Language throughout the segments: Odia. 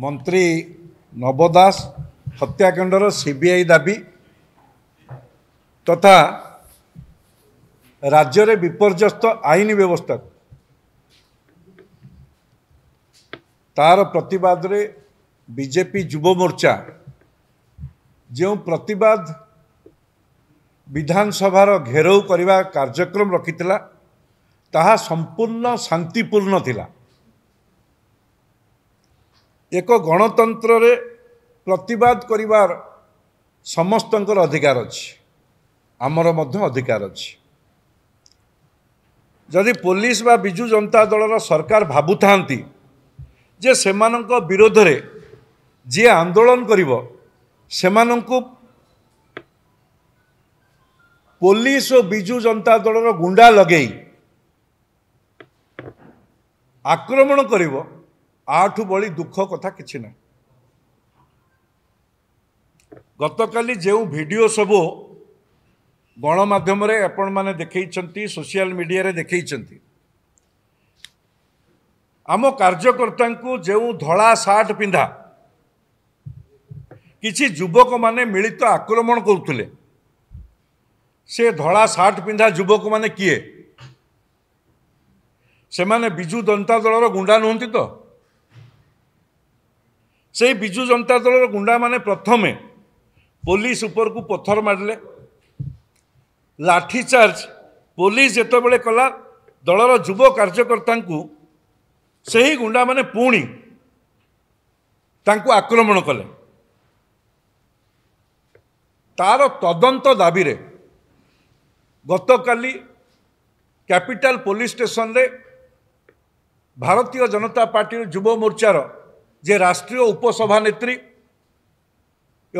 ମନ୍ତ୍ରୀ ନବ ଦାସ ହତ୍ୟାକାଣ୍ଡର ସିବିଆଇ ଦାବି ତଥା ରାଜ୍ୟରେ ବିପର୍ଯ୍ୟସ୍ତ ଆଇନ ବ୍ୟବସ୍ଥା ତା'ର ପ୍ରତିବାଦରେ ବିଜେପି ମୋର୍ଚ୍ଚା ଯେଉଁ ପ୍ରତିବାଦ ବିଧାନସଭାର ଘେରଉ କରିବା କାର୍ଯ୍ୟକ୍ରମ ରଖିଥିଲା ତାହା ସମ୍ପୂର୍ଣ୍ଣ ଶାନ୍ତିପୂର୍ଣ୍ଣ ଥିଲା ଏକ ଗଣତନ୍ତ୍ରରେ ପ୍ରତିବାଦ କରିବାର ସମସ୍ତଙ୍କର ଅଧିକାର ଅଛି ଆମର ମଧ୍ୟ ଅଧିକାର ଅଛି ଯଦି ପୋଲିସ ବା ବିଜୁ ଜନତା ଦଳର ସରକାର ଭାବୁଥାନ୍ତି ଯେ ସେମାନଙ୍କ ବିରୋଧରେ ଯିଏ ଆନ୍ଦୋଳନ କରିବ ସେମାନଙ୍କୁ ପୋଲିସ ଓ ବିଜୁ ଜନତା ଦଳର ଗୁଣ୍ଡା ଲଗାଇ ଆକ୍ରମଣ କରିବ ଆଠୁ ଭଳି ଦୁଃଖ କଥା କିଛି ନାହିଁ ଗତକାଲି ଯେଉଁ ଭିଡ଼ିଓ ସବୁ ଗଣମାଧ୍ୟମରେ ଆପଣମାନେ ଦେଖେଇଛନ୍ତି ସୋସିଆଲ ମିଡ଼ିଆରେ ଦେଖେଇଛନ୍ତି ଆମ କାର୍ଯ୍ୟକର୍ତ୍ତାଙ୍କୁ ଯେଉଁ ଧଳା ସାର୍ଟ ପିନ୍ଧା କିଛି ଯୁବକମାନେ ମିଳିତ ଆକ୍ରମଣ କରୁଥିଲେ ସେ ଧଳା ସାର୍ଟ ପିନ୍ଧା ଯୁବକମାନେ କିଏ ସେମାନେ ବିଜୁ ଜନତା ଦଳର ଗୁଣ୍ଡା ନୁହନ୍ତି ତ ସେଇ ବିଜୁ ଜନତା ଦଳର ଗୁଣ୍ଡାମାନେ ପ୍ରଥମେ ପୋଲିସ ଉପରକୁ ପଥର ମାରିଲେ ଲାଠିଚାର୍ଜ ପୋଲିସ ଯେତେବେଳେ କଲା ଦଳର ଯୁବ କାର୍ଯ୍ୟକର୍ତ୍ତାଙ୍କୁ ସେହି ଗୁଣ୍ଡାମାନେ ପୁଣି ତାଙ୍କୁ ଆକ୍ରମଣ କଲେ ତାର ତଦନ୍ତ ଦାବିରେ ଗତକାଲି କ୍ୟାପିଟାଲ ପୋଲିସ ଷ୍ଟେସନରେ ଭାରତୀୟ ଜନତା ପାର୍ଟିର ଯୁବ ମୋର୍ଚ୍ଚାର जे राष्ट्रीय उपसभा नेत्री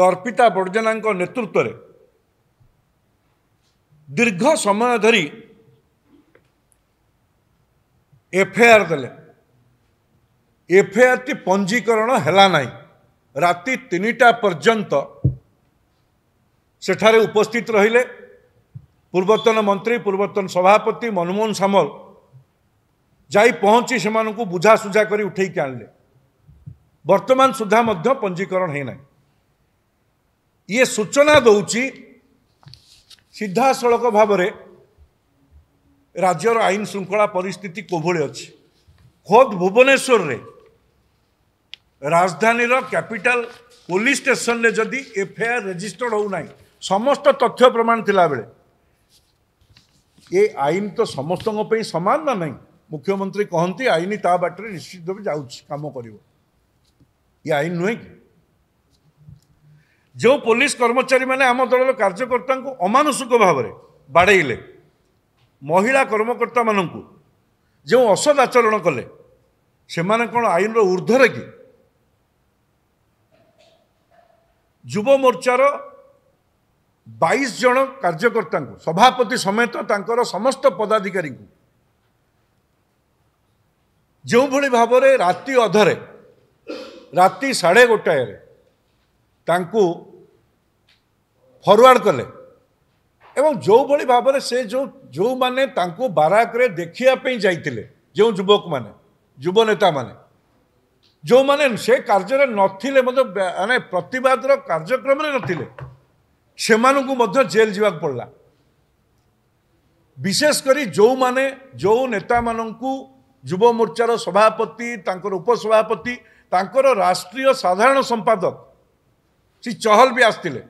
अर्पिता बर्जेना नेतृत्व में दीर्घ समय धरी एफआईआर दे एफआईआर टी पंजीकरण है राति तीन टा पर्यंत सेठे उपस्थित रे पूर्वतन मंत्री पूर्वतन सभापति मनमोहन सामल जा पहुँची से बुझा सुझा कर उठे आ ବର୍ତ୍ତମାନ ସୁଦ୍ଧା ମଧ୍ୟ ପଞ୍ଜୀକରଣ ହୋଇନାହିଁ ଇଏ ସୂଚନା ଦେଉଛି ସିଧାସଳଖ ଭାବରେ ରାଜ୍ୟର ଆଇନ ଶୃଙ୍ଖଳା ପରିସ୍ଥିତି କୋଭଳି ଅଛି ଖୋଦ୍ ଭୁବନେଶ୍ୱରରେ ରାଜଧାନୀର କ୍ୟାପିଟାଲ ପୋଲିସ ଷ୍ଟେସନରେ ଯଦି ଏଫ୍ଆଇଆର୍ ରେଜିଷ୍ଟର୍ଡ଼ ହେଉନାହିଁ ସମସ୍ତ ତଥ୍ୟ ପ୍ରମାଣ ଥିଲାବେଳେ ଏ ଆଇନ ତ ସମସ୍ତଙ୍କ ପାଇଁ ସମାନ ନା ନାହିଁ ମୁଖ୍ୟମନ୍ତ୍ରୀ କହନ୍ତି ଆଇନ ତା ବାଟରେ ନିଶ୍ଚିତ ଭାବେ ଯାଉଛି କାମ କରିବ ଇଏ ଆଇନ ନୁହେଁ କି ଯେଉଁ ପୋଲିସ କର୍ମଚାରୀମାନେ ଆମ ଦଳର କାର୍ଯ୍ୟକର୍ତ୍ତାଙ୍କୁ ଅମାନୁଷିକ ଭାବରେ ବାଡ଼େଇଲେ ମହିଳା କର୍ମକର୍ତ୍ତାମାନଙ୍କୁ ଯେଉଁ ଅସଦ ଆଚରଣ କଲେ ସେମାନେ କ'ଣ ଆଇନର ଉର୍ଦ୍ଧ୍ୱରେ କି ଯୁବ ମୋର୍ଚ୍ଚାର ବାଇଶ ଜଣ କାର୍ଯ୍ୟକର୍ତ୍ତାଙ୍କୁ ସଭାପତି ସମେତ ତାଙ୍କର ସମସ୍ତ ପଦାଧିକାରୀଙ୍କୁ ଯେଉଁଭଳି ଭାବରେ ରାତି ଅଧରେ ରାତି ସାଢ଼େ ଗୋଟାଏରେ ତାଙ୍କୁ ଫରୱାର୍ଡ଼ କଲେ ଏବଂ ଯେଉଁଭଳି ଭାବରେ ସେ ଯେଉଁ ଯେଉଁମାନେ ତାଙ୍କୁ ବାରାକରେ ଦେଖିବା ପାଇଁ ଯାଇଥିଲେ ଯେଉଁ ଯୁବକମାନେ ଯୁବ ନେତାମାନେ ଯେଉଁମାନେ ସେ କାର୍ଯ୍ୟରେ ନଥିଲେ ମଧ୍ୟ ମାନେ ପ୍ରତିବାଦର କାର୍ଯ୍ୟକ୍ରମରେ ନଥିଲେ ସେମାନଙ୍କୁ ମଧ୍ୟ ଜେଲ୍ ଯିବାକୁ ପଡ଼ିଲା ବିଶେଷ କରି ଯେଉଁମାନେ ଯେଉଁ ନେତାମାନଙ୍କୁ ଯୁବ ମୋର୍ଚ୍ଚାର ସଭାପତି ତାଙ୍କର ଉପସଭାପତି ତାଙ୍କର ରାଷ୍ଟ୍ରୀୟ ସାଧାରଣ ସମ୍ପାଦକ ଶ୍ରୀ ଚହଲ ବି ଆସିଥିଲେ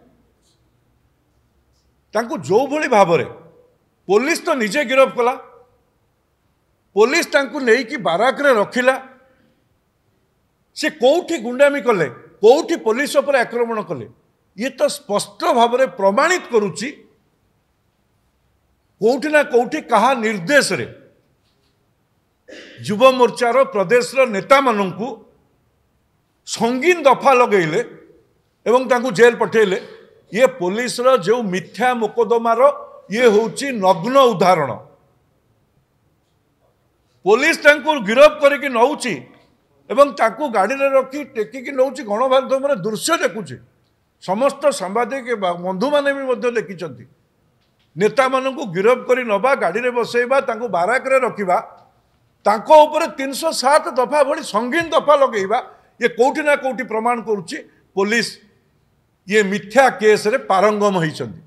ତାଙ୍କୁ ଯେଉଁଭଳି ଭାବରେ ପୋଲିସ ତ ନିଜେ ଗିରଫ କଲା ପୋଲିସ ତାଙ୍କୁ ନେଇକି ବାରାକରେ ରଖିଲା ସେ କେଉଁଠି ଗୁଣ୍ଡାମି କଲେ କେଉଁଠି ପୋଲିସ ଉପରେ ଆକ୍ରମଣ କଲେ ଇଏ ତ ସ୍ପଷ୍ଟ ଭାବରେ ପ୍ରମାଣିତ କରୁଛି କେଉଁଠି ନା କେଉଁଠି କାହା ନିର୍ଦ୍ଦେଶରେ ଯୁବ ମୋର୍ଚ୍ଚାର ପ୍ରଦେଶର ନେତାମାନଙ୍କୁ ସଙ୍ଗୀନ ଦଫା ଲଗେଇଲେ ଏବଂ ତାଙ୍କୁ ଜେଲ୍ ପଠେଇଲେ ଇଏ ପୋଲିସର ଯେଉଁ ମିଥ୍ୟା ମୋକଦ୍ଦମାର ଇଏ ହେଉଛି ନଗ୍ନ ଉଦାହରଣ ପୋଲିସ ତାଙ୍କୁ ଗିରଫ କରିକି ନେଉଛି ଏବଂ ତାକୁ ଗାଡ଼ିରେ ରଖି ଟେକିକି ନେଉଛି ଗଣମାଧ୍ୟମରେ ଦୃଶ୍ୟ ଦେଖୁଛି ସମସ୍ତ ସାମ୍ବାଦିକ ବନ୍ଧୁମାନେ ବି ମଧ୍ୟ ଦେଖିଛନ୍ତି ନେତାମାନଙ୍କୁ ଗିରଫ କରି ନେବା ଗାଡ଼ିରେ ବସେଇବା ତାଙ୍କୁ ବାରାକରେ ରଖିବା ତାଙ୍କ ଉପରେ ତିନିଶହ ସାତ ଦଫା ଭଳି ସଙ୍ଗୀନ ଦଫା ଲଗେଇବା ଇଏ କେଉଁଠି ନା କେଉଁଠି ପ୍ରମାଣ କରୁଛି ପୋଲିସ ଇଏ ମିଥ୍ୟା କେସ୍ରେ ପାରଙ୍ଗମ ହୋଇଛନ୍ତି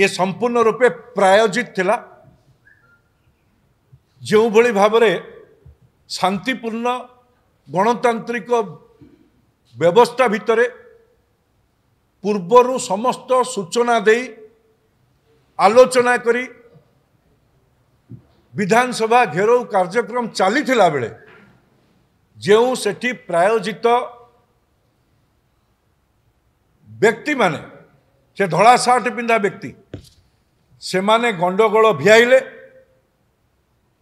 ଇଏ ସମ୍ପୂର୍ଣ୍ଣ ରୂପେ ପ୍ରାୟୋଜିତ ଥିଲା ଯେଉଁଭଳି ଭାବରେ ଶାନ୍ତିପୂର୍ଣ୍ଣ ଗଣତାନ୍ତ୍ରିକ ବ୍ୟବସ୍ଥା ଭିତରେ ପୂର୍ବରୁ ସମସ୍ତ ସୂଚନା ଦେଇ ଆଲୋଚନା କରି ବିଧାନସଭା ଘେରଉ କାର୍ଯ୍ୟକ୍ରମ ଚାଲିଥିଲା ବେଳେ ଯେଉଁ ସେଠି ପ୍ରାୟୋଜିତ ବ୍ୟକ୍ତିମାନେ ସେ ଧଳା ସାର୍ଟ ପିନ୍ଧା ବ୍ୟକ୍ତି ସେମାନେ ଗଣ୍ଡଗୋଳ ଭିଆଇଲେ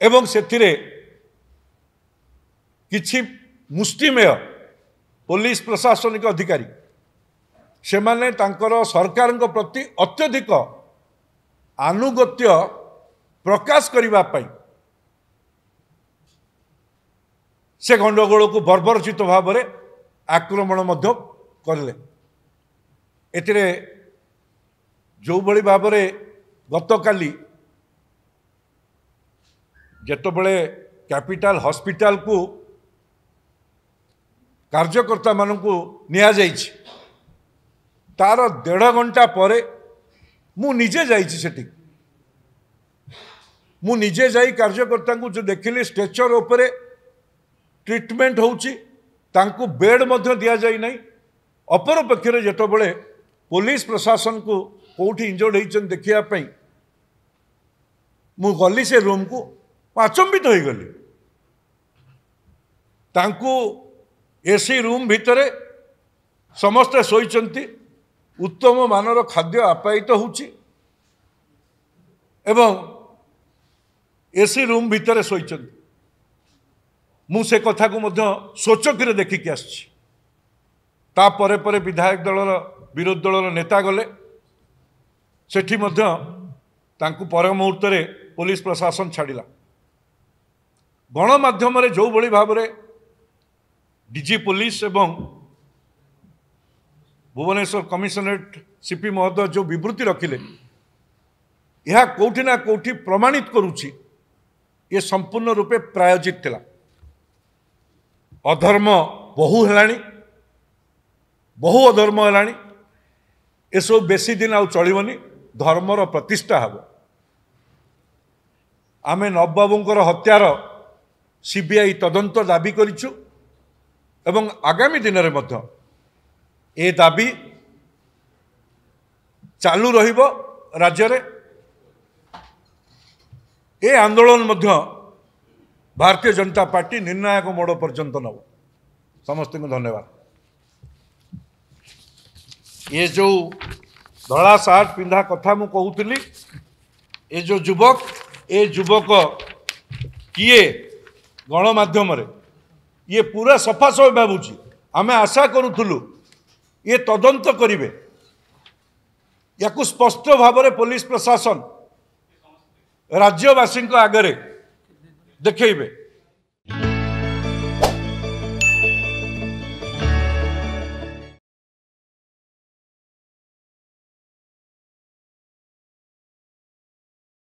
ଏବଂ ସେଥିରେ କିଛି ମୁଷ୍ଟିମେୟ ପୋଲିସ ପ୍ରଶାସନିକ ଅଧିକାରୀ ସେମାନେ ତାଙ୍କର ସରକାରଙ୍କ ପ୍ରତି ଅତ୍ୟଧିକ ଆନୁଗତ୍ୟ ପ୍ରକାଶ କରିବା ପାଇଁ ସେ ଗଣ୍ଡଗୋଳକୁ ବର୍ବରଚିତ ଭାବରେ ଆକ୍ରମଣ ମଧ୍ୟ କଲେ ଏଥିରେ ଯେଉଁଭଳି ଭାବରେ ଗତକାଲି ଯେତେବେଳେ କ୍ୟାପିଟାଲ ହସ୍ପିଟାଲକୁ କାର୍ଯ୍ୟକର୍ତ୍ତାମାନଙ୍କୁ ନିଆଯାଇଛି ତାର ଦେଢ଼ ଘଣ୍ଟା ପରେ ମୁଁ ନିଜେ ଯାଇଛି ସେଠିକି ମୁଁ ନିଜେ ଯାଇ କାର୍ଯ୍ୟକର୍ତ୍ତାଙ୍କୁ ଯେଉଁ ଦେଖିଲି ଷ୍ଟ୍ରେଚର ଉପରେ ଟ୍ରିଟମେଣ୍ଟ ହେଉଛି ତାଙ୍କୁ ବେଡ଼୍ ମଧ୍ୟ ଦିଆଯାଇ ନାହିଁ ଅପରପକ୍ଷରେ ଯେତେବେଳେ ପୋଲିସ ପ୍ରଶାସନକୁ କେଉଁଠି ଇଞ୍ଜୋର୍ଡ ହେଇଛନ୍ତି ଦେଖିବା ପାଇଁ ମୁଁ ଗଲି ସେ ରୁମ୍କୁ ମୁଁ ଆଚମ୍ବିତ ହୋଇଗଲି ତାଙ୍କୁ ଏ ସି ରୁମ୍ ଭିତରେ ସମସ୍ତେ ଶୋଇଛନ୍ତି ଉତ୍ତମ ମାନର ଖାଦ୍ୟ ଆପ୍ୟାୟିତ ହେଉଛି ଏବଂ ଏ ସି ରୁମ୍ ଭିତରେ ଶୋଇଛନ୍ତି ମୁଁ ସେ କଥାକୁ ମଧ୍ୟ ସୋଚକିରେ ଦେଖିକି ଆସିଛି ତାପରେ ପରେ ବିଧାୟକ ଦଳର ବିରୋଧୀ ଦଳର ନେତା ଗଲେ ସେଠି ମଧ୍ୟ ତାଙ୍କୁ ପର ମୁହୂର୍ତ୍ତରେ ପୋଲିସ ପ୍ରଶାସନ ଛାଡ଼ିଲା ଗଣମାଧ୍ୟମରେ ଯେଉଁଭଳି ଭାବରେ ଡିଜି ପୋଲିସ ଏବଂ ଭୁବନେଶ୍ୱର କମିଶନରେଟ୍ ସିପି ମହୋଦୟ ଯେଉଁ ବିବୃତ୍ତି ରଖିଲେ ଏହା କେଉଁଠି ନା କେଉଁଠି ପ୍ରମାଣିତ କରୁଛି ଇଏ ସମ୍ପୂର୍ଣ୍ଣ ରୂପେ ପ୍ରାୟୋଜିତ ଥିଲା ଅଧର୍ମ ବହୁ ହେଲାଣି ବହୁ ଅଧର୍ମ ହେଲାଣି ଏସବୁ ବେଶୀ ଦିନ ଆଉ ଚଳିବନି ଧର୍ମର ପ୍ରତିଷ୍ଠା ହେବ ଆମେ ନବବାବୁଙ୍କର ହତ୍ୟାର ସି ବି ଆଇ ତଦନ୍ତ ଦାବି କରିଛୁ ଏବଂ ଆଗାମୀ ଦିନରେ ମଧ୍ୟ ଏ ଦାବି ଚାଲୁ ରହିବ ରାଜ୍ୟରେ ଏ ଆନ୍ଦୋଳନ ମଧ୍ୟ भारतीय जनता पार्टी निर्णायक मोड़ पर्यत नब समस्त धन्यवाद ये जो धड़ा सार्ट पिंधा कथा मु ये जो युवक ये युवक किए गणमाम ये पूरा सफा सफ भावुची आम आशा करूल ये तदंत करे या स्पष्ट भाव पुलिस प्रशासन राज्यवासी आगे the KB.